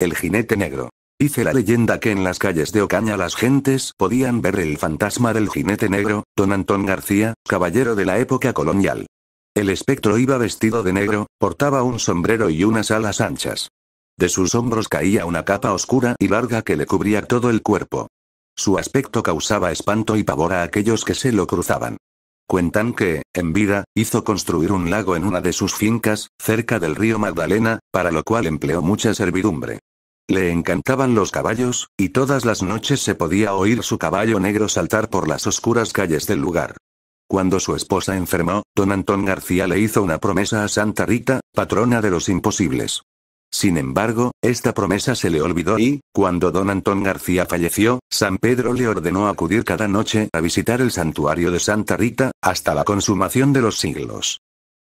El jinete negro. Hice la leyenda que en las calles de Ocaña las gentes podían ver el fantasma del jinete negro, don Antón García, caballero de la época colonial. El espectro iba vestido de negro, portaba un sombrero y unas alas anchas. De sus hombros caía una capa oscura y larga que le cubría todo el cuerpo. Su aspecto causaba espanto y pavor a aquellos que se lo cruzaban. Cuentan que, en vida, hizo construir un lago en una de sus fincas, cerca del río Magdalena, para lo cual empleó mucha servidumbre. Le encantaban los caballos, y todas las noches se podía oír su caballo negro saltar por las oscuras calles del lugar. Cuando su esposa enfermó, don Antón García le hizo una promesa a Santa Rita, patrona de los imposibles. Sin embargo, esta promesa se le olvidó y, cuando don Antón García falleció, San Pedro le ordenó acudir cada noche a visitar el santuario de Santa Rita, hasta la consumación de los siglos.